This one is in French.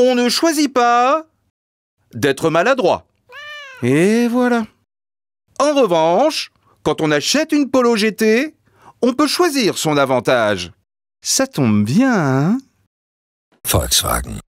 On ne choisit pas d'être maladroit. Et voilà. En revanche, quand on achète une Polo GT, on peut choisir son avantage. Ça tombe bien, hein Volkswagen.